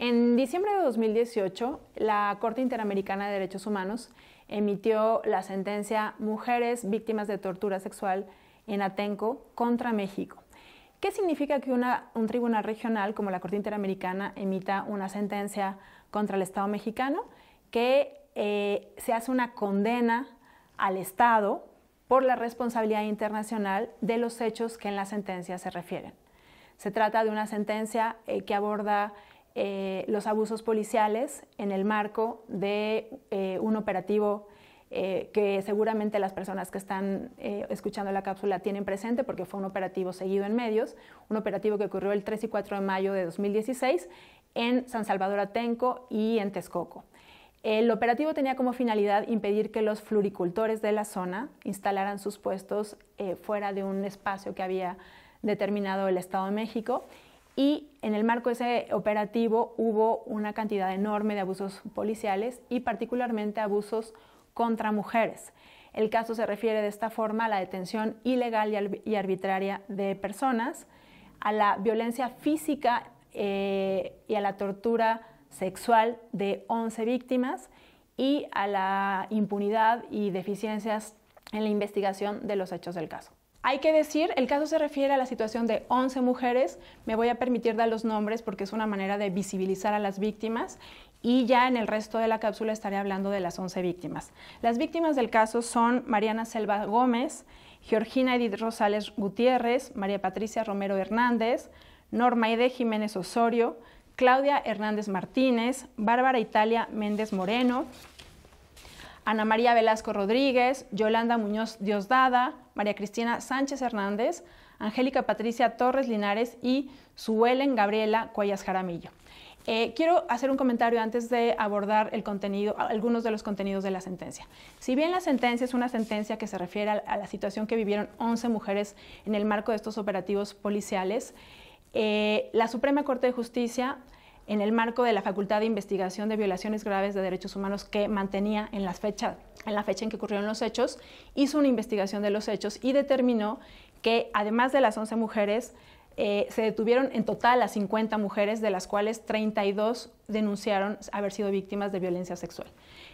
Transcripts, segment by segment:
En diciembre de 2018, la Corte Interamericana de Derechos Humanos emitió la sentencia Mujeres víctimas de tortura sexual en Atenco contra México. ¿Qué significa que un tribunal regional como la Corte Interamericana emita una sentencia contra el Estado mexicano? Que eh, se hace una condena al Estado por la responsabilidad internacional de los hechos que en la sentencia se refieren. Se trata de una sentencia eh, que aborda eh, los abusos policiales en el marco de eh, un operativo eh, que seguramente las personas que están escuchando la cápsula tienen presente porque fue un operativo seguido en medios, un operativo que ocurrió el 3 y 4 de mayo de 2016 en San Salvador Atenco y en Texcoco. El operativo tenía como finalidad impedir que los floricultores de la zona instalaran sus puestos fuera de un espacio que había determinado el Estado de México y en el marco de ese operativo hubo una cantidad enorme de abusos policiales y particularmente abusos contra mujeres. El caso se refiere de esta forma a la detención ilegal y arbitraria de personas, a la violencia física eh, y a la tortura sexual de 11 víctimas y a la impunidad y deficiencias en la investigación de los hechos del caso. Hay que decir, el caso se refiere a la situación de 11 mujeres, me voy a permitir dar los nombres porque es una manera de visibilizar a las víctimas y ya en el resto de la cápsula estaré hablando de las 11 víctimas. Las víctimas del caso son Mariana Selva Gómez, Georgina Edith Rosales Gutiérrez, María Patricia Romero Hernández, Norma Jiménez Osorio, Claudia Hernández Martínez, Bárbara Italia Méndez Moreno, Ana María Velasco Rodríguez, Yolanda Muñoz Diosdada, María Cristina Sánchez Hernández, Angélica Patricia Torres Linares y Suelen Gabriela Cuellas Jaramillo. Eh, quiero hacer un comentario antes de abordar el contenido, algunos de los contenidos de la sentencia. Si bien la sentencia es una sentencia que se refiere a, la situación que vivieron 11 mujeres en el marco de estos operativos policiales, eh, la Suprema Corte de Justicia en el marco de la Facultad de Investigación de Violaciones Graves de Derechos Humanos que mantenía en la fecha en, la fecha en que ocurrieron los hechos, hizo una investigación de los hechos y determinó que además de las 11 mujeres, eh, se detuvieron en total a 50 mujeres, de las cuales 32 denunciaron haber sido víctimas de violencia sexual.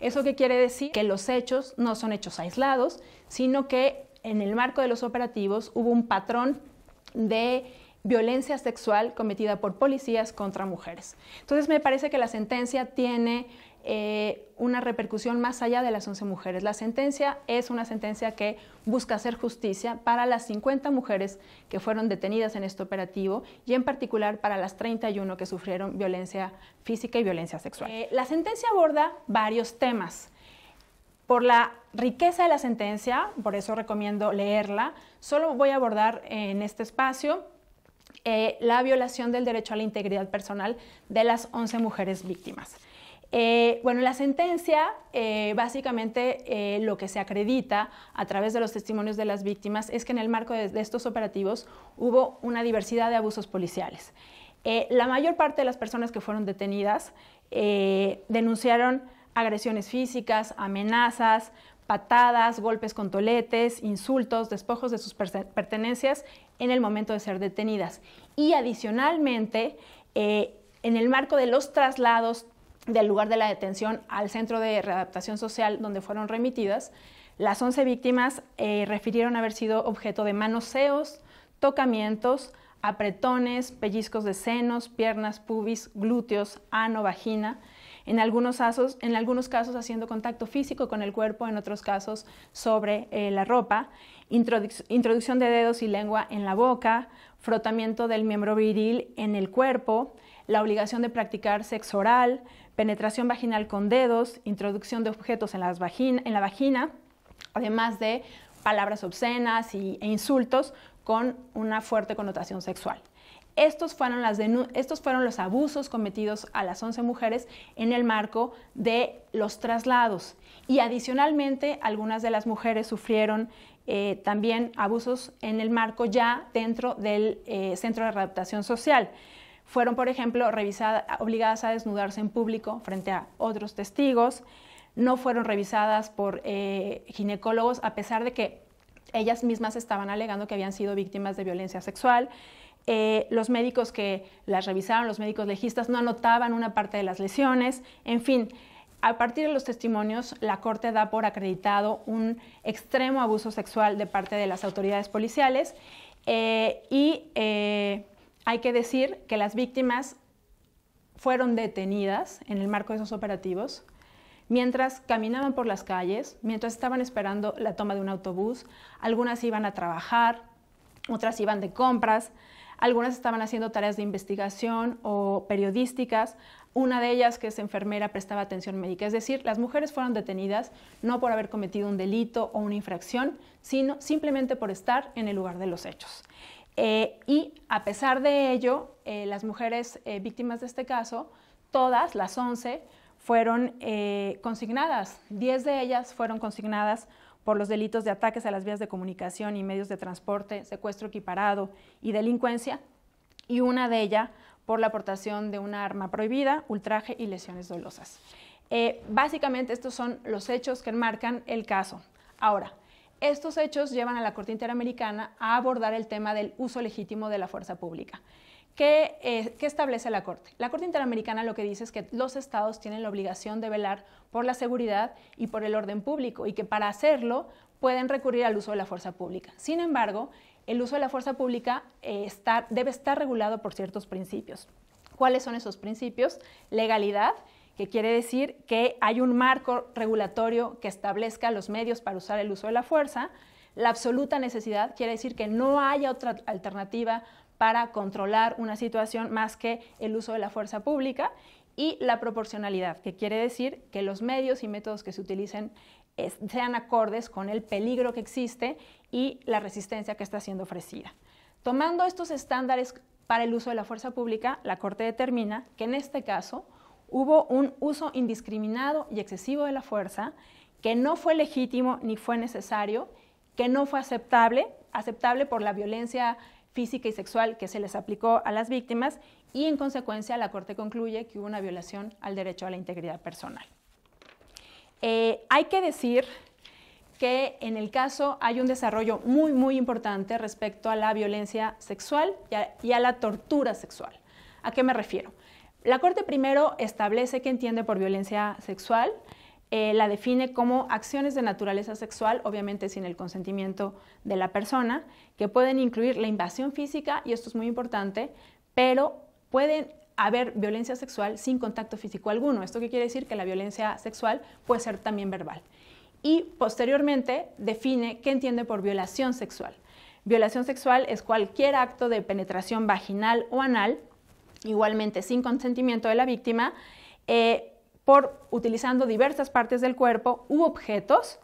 ¿Eso qué quiere decir? Que los hechos no son hechos aislados, sino que en el marco de los operativos hubo un patrón de violencia sexual cometida por policías contra mujeres. Entonces me parece que la sentencia tiene eh, una repercusión más allá de las 11 mujeres. La sentencia es una sentencia que busca hacer justicia para las 50 mujeres que fueron detenidas en este operativo y en particular para las 31 que sufrieron violencia física y violencia sexual. Eh, la sentencia aborda varios temas. Por la riqueza de la sentencia, por eso recomiendo leerla, solo voy a abordar en este espacio eh, la violación del derecho a la integridad personal de las 11 mujeres víctimas. Eh, bueno, la sentencia, eh, básicamente lo que se acredita a través de los testimonios de las víctimas es que en el marco de estos operativos hubo una diversidad de abusos policiales. la mayor parte de las personas que fueron detenidas denunciaron agresiones físicas, amenazas, patadas, golpes con toletes, insultos, despojos de sus pertenencias en el momento de ser detenidas. Y adicionalmente, eh, en el marco de los traslados del lugar de la detención al centro de readaptación social donde fueron remitidas, las 11 víctimas eh, refirieron haber sido objeto de manoseos, tocamientos, apretones, pellizcos de senos, piernas, pubis, glúteos, ano, vagina, en algunos, casos, en algunos casos haciendo contacto físico con el cuerpo, en otros casos sobre eh, la ropa introducción de dedos y lengua en la boca, frotamiento del miembro viril en el cuerpo, la obligación de practicar sexo oral, penetración vaginal con dedos, introducción de objetos en, la vagina, además de palabras obscenas e insultos con una fuerte connotación sexual. Estos fueron, estos fueron, los abusos cometidos a las 11 mujeres en el marco de los traslados. Y adicionalmente, algunas de las mujeres sufrieron eh, también abusos en el marco ya dentro del eh, Centro de Readaptación Social. Fueron, por ejemplo, obligadas a desnudarse en público frente a otros testigos, no fueron revisadas por eh, ginecólogos a pesar de que ellas mismas estaban alegando que habían sido víctimas de violencia sexual. los médicos que las revisaron, los médicos legistas, no anotaban una parte de las lesiones. En fin, a partir de los testimonios, la Corte da por acreditado un extremo abuso sexual de parte de las autoridades policiales eh, y eh, hay que decir que las víctimas fueron detenidas en el marco de esos operativos mientras caminaban por las calles, mientras estaban esperando la toma de un autobús, algunas iban a trabajar, otras iban de compras, algunas estaban haciendo tareas de investigación o periodísticas. Una de ellas, que es enfermera, prestaba atención médica. Es decir, las mujeres fueron detenidas no por haber cometido un delito o una infracción, sino simplemente por estar en el lugar de los hechos. Eh, y a pesar de ello, eh, las mujeres eh, víctimas de este caso, todas, las 11, fueron eh, consignadas. Diez de ellas fueron consignadas por los delitos de ataques a las vías de comunicación y medios de transporte, secuestro equiparado y delincuencia, y una de ellas por la aportación de una arma prohibida, ultraje y lesiones dolosas. Eh, básicamente estos son los hechos que enmarcan el caso. Ahora, estos hechos llevan a la Corte Interamericana a abordar el tema del uso legítimo de la fuerza pública. Eh, ¿Qué, establece la Corte? La Corte Interamericana lo que dice es que los estados tienen la obligación de velar por la seguridad y por el orden público y que para hacerlo pueden recurrir al uso de la fuerza pública. Sin embargo, el uso de la fuerza pública eh, debe estar regulado por ciertos principios. ¿Cuáles son esos principios? Legalidad, que quiere decir que hay un marco regulatorio que establezca los medios para usar el uso de la fuerza. La absoluta necesidad quiere decir que no haya otra alternativa para controlar una situación más que el uso de la fuerza pública y la proporcionalidad, que quiere decir que los medios y métodos que se utilicen sean acordes con el peligro que existe y la resistencia que está siendo ofrecida. Tomando estos estándares para el uso de la fuerza pública, la Corte determina que en este caso hubo un uso indiscriminado y excesivo de la fuerza que no fue legítimo ni fue necesario, que no fue aceptable, aceptable por la violencia física y sexual que se les aplicó a las víctimas y en consecuencia la Corte concluye que hubo una violación al derecho a la integridad personal. Eh, hay que decir que en el caso hay un desarrollo muy, muy importante respecto a la violencia sexual y a, la tortura sexual. ¿A qué me refiero? La Corte primero establece que entiende por violencia sexual, eh, la define como acciones de naturaleza sexual, obviamente sin el consentimiento de la persona, que pueden incluir la invasión física, y esto es muy importante, pero pueden haber violencia sexual sin contacto físico alguno. ¿Esto qué quiere decir? Que la violencia sexual puede ser también verbal. Y posteriormente define qué entiende por violación sexual. Violación sexual es cualquier acto de penetración vaginal o anal, igualmente sin consentimiento de la víctima, eh, por utilizando diversas partes del cuerpo u objetos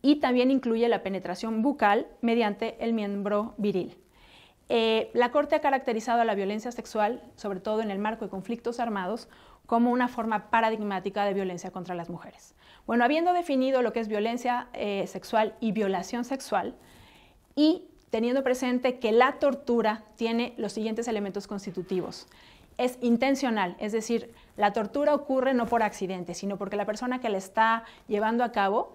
y también incluye la penetración bucal mediante el miembro viril. Eh, la Corte ha caracterizado a la violencia sexual, sobre todo en el marco de conflictos armados, como una forma paradigmática de violencia contra las mujeres. Bueno, habiendo definido lo que es violencia eh, sexual y violación sexual, y teniendo presente que la tortura tiene los siguientes elementos constitutivos. Es intencional, es decir, la tortura ocurre no por accidente, sino porque la persona que la está llevando a cabo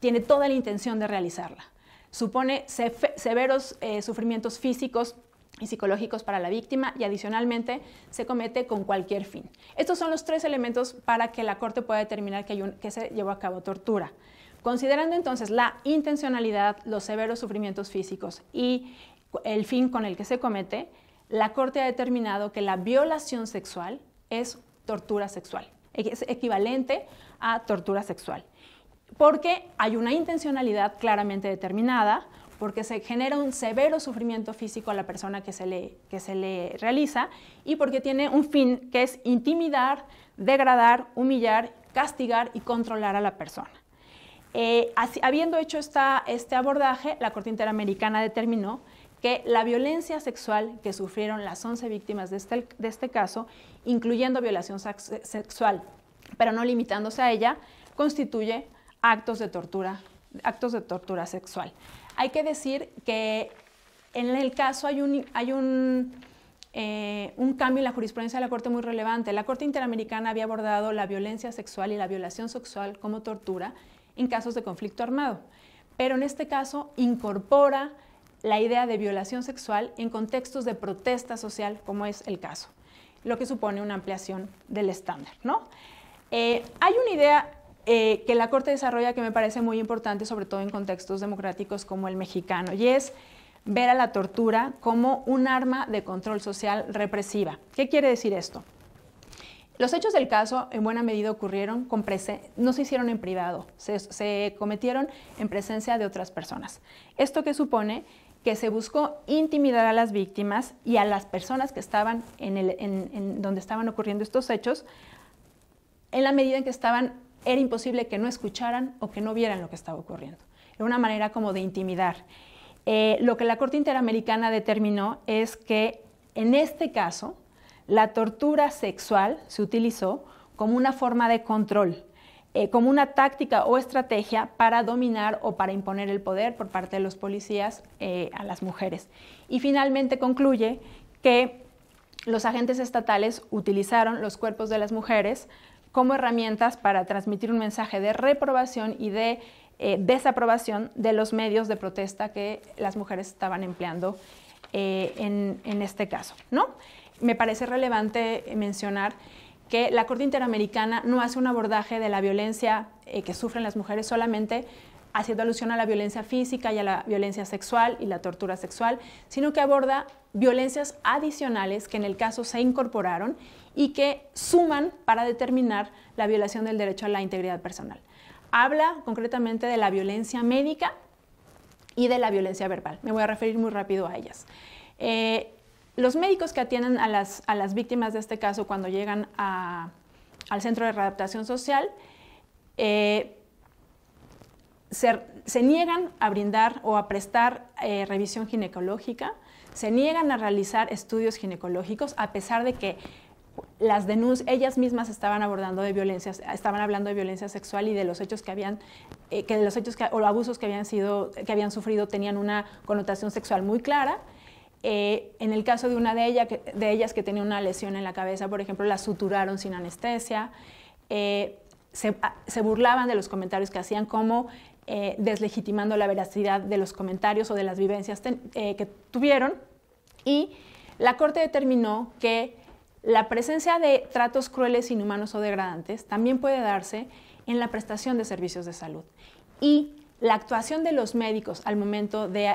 tiene toda la intención de realizarla. Supone severos eh, sufrimientos físicos y psicológicos para la víctima y adicionalmente se comete con cualquier fin. Estos son los tres elementos para que la Corte pueda determinar que, que se llevó a cabo tortura. Considerando entonces la intencionalidad, los severos sufrimientos físicos y el fin con el que se comete, la Corte ha determinado que la violación sexual es tortura sexual. E-, es equivalente a tortura sexual. Porque hay una intencionalidad claramente determinada, porque se genera un severo sufrimiento físico a la persona que se le, realiza y porque tiene un fin que es intimidar, degradar, humillar, castigar y controlar a la persona. Eh, habiendo hecho este abordaje, la Corte Interamericana determinó que la violencia sexual que sufrieron las 11 víctimas este, de este, caso, incluyendo violación eh, sexual, pero no limitándose a ella, constituye actos de tortura, actos de tortura sexual. Hay que decir que en el caso hay un, eh, un cambio en la jurisprudencia de la Corte muy relevante. La Corte Interamericana había abordado la violencia sexual y la violación sexual como tortura en casos de conflicto armado, pero en este caso incorpora la idea de violación sexual en contextos de protesta social, como es el caso, lo que supone una ampliación del estándar. Eh, hay una idea eh, que la Corte desarrolla que me parece muy importante, sobre todo en contextos democráticos como el mexicano, y es ver a la tortura como un arma de control social represiva. ¿Qué quiere decir esto? Los hechos del caso en buena medida ocurrieron no se hicieron en privado, se, se, cometieron en presencia de otras personas. ¿Esto qué supone? que se buscó intimidar a las víctimas y a las personas que estaban en, donde estaban ocurriendo estos hechos, en la medida en que estaban, era imposible que no escucharan o que no vieran lo que estaba ocurriendo. Era una manera como de intimidar. Eh, lo que la Corte Interamericana determinó es que en este caso, la tortura sexual se utilizó como una forma de control eh, como una táctica o estrategia para dominar o para imponer el poder por parte de los policías eh, a las mujeres. Y finalmente concluye que los agentes estatales utilizaron los cuerpos de las mujeres como herramientas para transmitir un mensaje de reprobación y de eh, desaprobación de los medios de protesta que las mujeres estaban empleando en, este caso. Me parece relevante mencionar que la Corte Interamericana no hace un abordaje de la violencia eh, que sufren las mujeres solamente haciendo alusión a la violencia física y a la violencia sexual y la tortura sexual, sino que aborda violencias adicionales que en el caso se incorporaron y que suman para determinar la violación del derecho a la integridad personal. Habla concretamente de la violencia médica y de la violencia verbal. Me voy a referir muy rápido a ellas. Eh, los médicos que atienden a las, a las víctimas de este caso cuando llegan al centro de readaptación social eh, se, niegan a brindar o a prestar eh, revisión ginecológica, se niegan a realizar estudios ginecológicos a pesar de que las ellas mismas estaban abordando de violencia, estaban hablando de violencia sexual y de los hechos que habían, eh, que los hechos o abusos que habían sido, que habían sufrido tenían una connotación sexual muy clara eh, en el caso de una de, de, ellas que tenía una lesión en la cabeza, por ejemplo, la suturaron sin anestesia. Eh, ah, se, burlaban de los comentarios que hacían, como eh, deslegitimando la veracidad de los comentarios o de las vivencias que tuvieron. Y la Corte determinó que la presencia de tratos crueles, inhumanos o degradantes también puede darse en la prestación de servicios de salud. Y la actuación de los médicos al momento de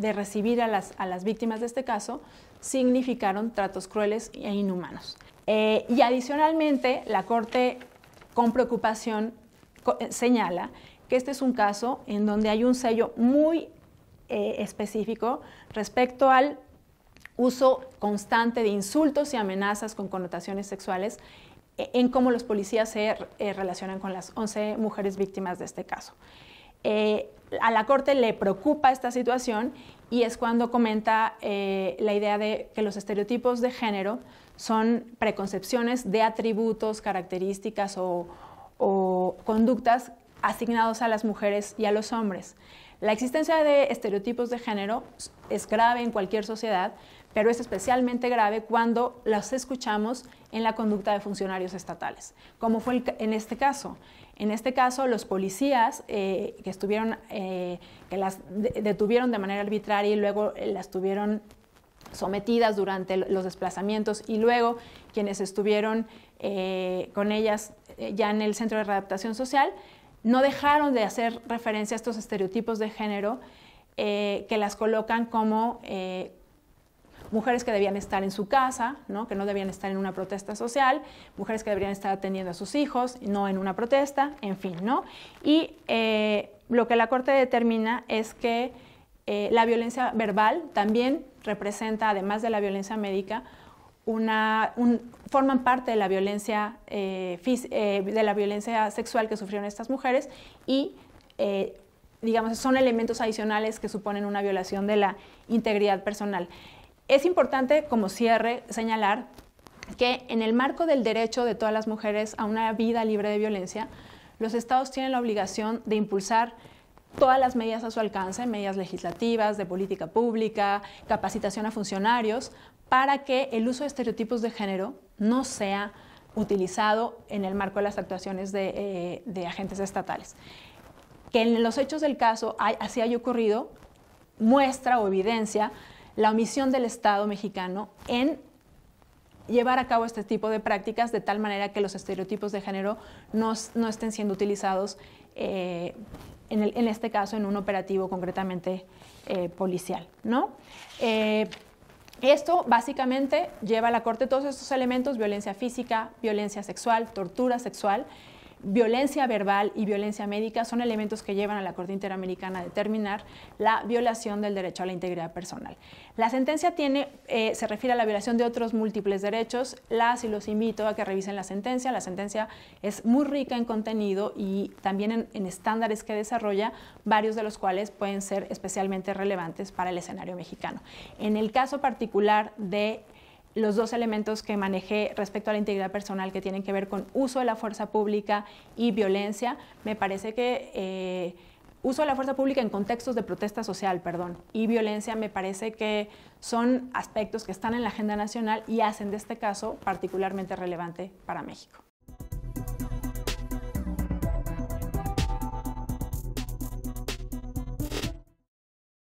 de recibir a las, víctimas de este caso significaron tratos crueles e inhumanos. Eh, y adicionalmente, la Corte con preocupación eh, señala que este es un caso en donde hay un sello muy eh, específico respecto al uso constante de insultos y amenazas con connotaciones sexuales en cómo los policías se relacionan con las 11 mujeres víctimas de este caso a la Corte le preocupa esta situación y es cuando comenta eh, la idea de que los estereotipos de género son preconcepciones de atributos, características o, conductas asignados a las mujeres y a los hombres. La existencia de estereotipos de género es grave en cualquier sociedad, pero es especialmente grave cuando las escuchamos en la conducta de funcionarios estatales, como fue en este caso. En este caso, los policías eh, que estuvieron, eh, que las detuvieron de manera arbitraria y luego eh, las tuvieron sometidas durante los desplazamientos y luego quienes estuvieron con ellas ya en el centro de readaptación social, no dejaron de hacer referencia a estos estereotipos de género que las colocan como mujeres que debían estar en su casa, que no debían estar en una protesta social, mujeres que deberían estar atendiendo a sus hijos, no en una protesta, en fin, ¿no? Y eh, lo que la Corte determina es que eh, la violencia verbal también representa, además de la violencia médica, una, forman parte de la, violencia, eh, de la violencia sexual que sufrieron estas mujeres y digamos, son elementos adicionales que suponen una violación de la integridad personal. Es importante, como cierre, señalar que en el marco del derecho de todas las mujeres a una vida libre de violencia, los estados tienen la obligación de impulsar todas las medidas a su alcance, medidas legislativas, de política pública, capacitación a funcionarios, para que el uso de estereotipos de género no sea utilizado en el marco de las actuaciones de, eh, agentes estatales. Que en los hechos del caso así haya ocurrido muestra o evidencia la omisión del Estado mexicano en llevar a cabo este tipo de prácticas de tal manera que los estereotipos de género no, estén siendo utilizados, eh, en, este caso, en un operativo concretamente eh, policial. ¿no? Eh, esto básicamente lleva a la Corte todos estos elementos, violencia física, violencia sexual, tortura sexual, Violencia verbal y violencia médica son elementos que llevan a la Corte Interamericana a determinar la violación del derecho a la integridad personal. La sentencia tiene, eh, se refiere a la violación de otros múltiples derechos. Las y los invito a que revisen la sentencia. La sentencia es muy rica en contenido y también en, en estándares que desarrolla, varios de los cuales pueden ser especialmente relevantes para el escenario mexicano. En el caso particular de los dos elementos que manejé respecto a la integridad personal que tienen que ver con uso de la fuerza pública y violencia, me parece que eh, uso de la fuerza pública en contextos de protesta social, perdón, y violencia me parece que son aspectos que están en la agenda nacional y hacen de este caso particularmente relevante para México.